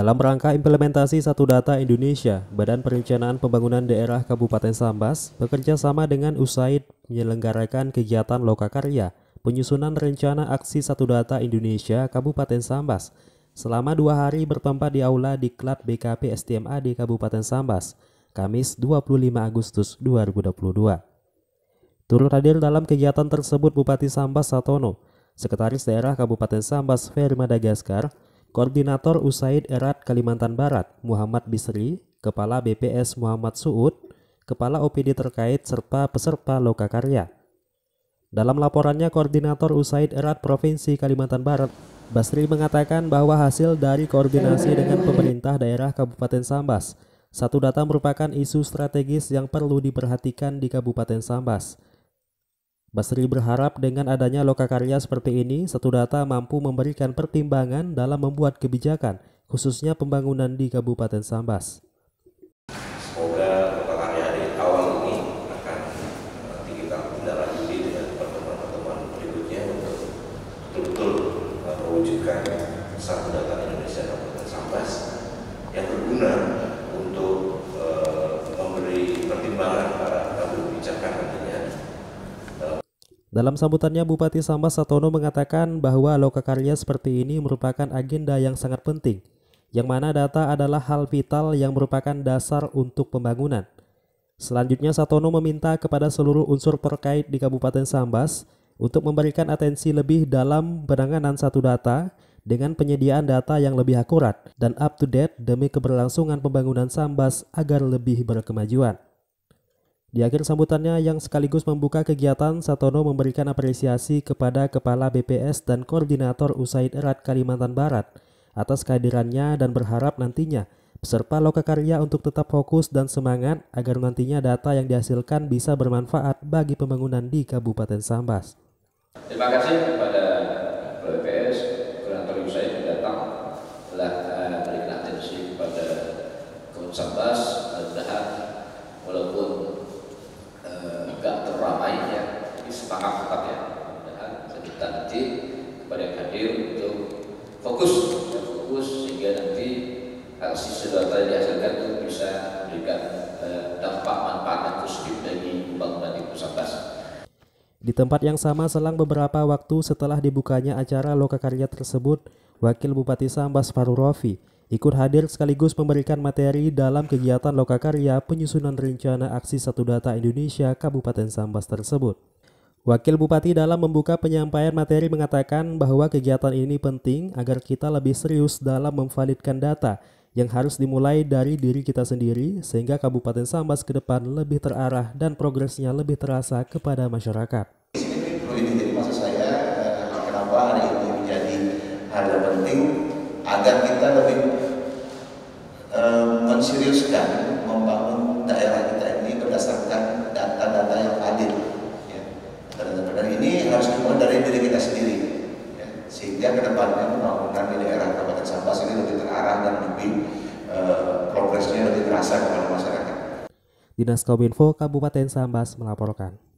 Dalam rangka implementasi Satu Data Indonesia, Badan Perencanaan Pembangunan Daerah Kabupaten Sambas bekerja sama dengan USAID menyelenggarakan kegiatan Lokakarya, penyusunan rencana aksi Satu Data Indonesia Kabupaten Sambas, selama dua hari bertempat di Aula di Diklat BKP STMA di Kabupaten Sambas, Kamis 25 Agustus 2022. Turut hadir dalam kegiatan tersebut Bupati Sambas Satono, Sekretaris Daerah Kabupaten Sambas Ferry Madagaskar, Koordinator Usaid Erat Kalimantan Barat, Muhammad Bisri, Kepala BPS Muhammad Suud, Kepala OPD terkait serta peserta loka karya. Dalam laporannya Koordinator Usaid Erat Provinsi Kalimantan Barat, Basri mengatakan bahwa hasil dari koordinasi dengan pemerintah daerah Kabupaten Sambas, satu data merupakan isu strategis yang perlu diperhatikan di Kabupaten Sambas. Basri berharap dengan adanya lokakarya seperti ini, satu data mampu memberikan pertimbangan dalam membuat kebijakan, khususnya pembangunan di Kabupaten Sambas. Semoga lokakarya di awal ini akan nanti eh, kita tindak lanjuti dengan pertemuan-pertemuan berikutnya untuk betul-betul eh, mewujudkan satu data Indonesia Kabupaten Sambas yang berguna untuk eh, memberi pertimbangan Dalam sambutannya, Bupati Sambas Satono mengatakan bahwa lokakarya seperti ini merupakan agenda yang sangat penting, yang mana data adalah hal vital yang merupakan dasar untuk pembangunan. Selanjutnya, Satono meminta kepada seluruh unsur terkait di Kabupaten Sambas untuk memberikan atensi lebih dalam penanganan satu data dengan penyediaan data yang lebih akurat dan up to date demi keberlangsungan pembangunan Sambas agar lebih berkemajuan. Di akhir sambutannya yang sekaligus membuka kegiatan, Satono memberikan apresiasi kepada Kepala BPS dan Koordinator Usaid Erat Kalimantan Barat atas kehadirannya dan berharap nantinya peserta karya untuk tetap fokus dan semangat agar nantinya data yang dihasilkan bisa bermanfaat bagi pembangunan di Kabupaten Sambas. Terima kasih kepada BPS, Koordinator Usaid yang datang telah eh, berikan atensi kepada Kabupaten Sambas. walaupun langkah tetap ya mudah-mudahan saya nanti kepada yang hadir untuk fokus ya, fokus sehingga nanti aksi sudah tadi dihasilkan itu bisa memberikan eh, dampak manfaat yang positif bagi pembangunan di Pusatas. Di tempat yang sama selang beberapa waktu setelah dibukanya acara lokakarya tersebut, Wakil Bupati Sambas Faru Rofi ikut hadir sekaligus memberikan materi dalam kegiatan lokakarya penyusunan rencana aksi satu data Indonesia Kabupaten Sambas tersebut. Wakil Bupati dalam membuka penyampaian materi mengatakan bahwa kegiatan ini penting agar kita lebih serius dalam memvalidkan data yang harus dimulai dari diri kita sendiri sehingga Kabupaten Sambas ke depan lebih terarah dan progresnya lebih terasa kepada masyarakat. Ini saya eh, kenapa hari ini menjadi hal penting agar kita lebih eh, menseriuskan membangun daerah kita sehingga kedepannya pembangunan di daerah Kabupaten Sambas ini lebih terarah dan lebih e, progresnya lebih terasa kepada masyarakat. Dinas Kominfo Kabupaten Sambas melaporkan.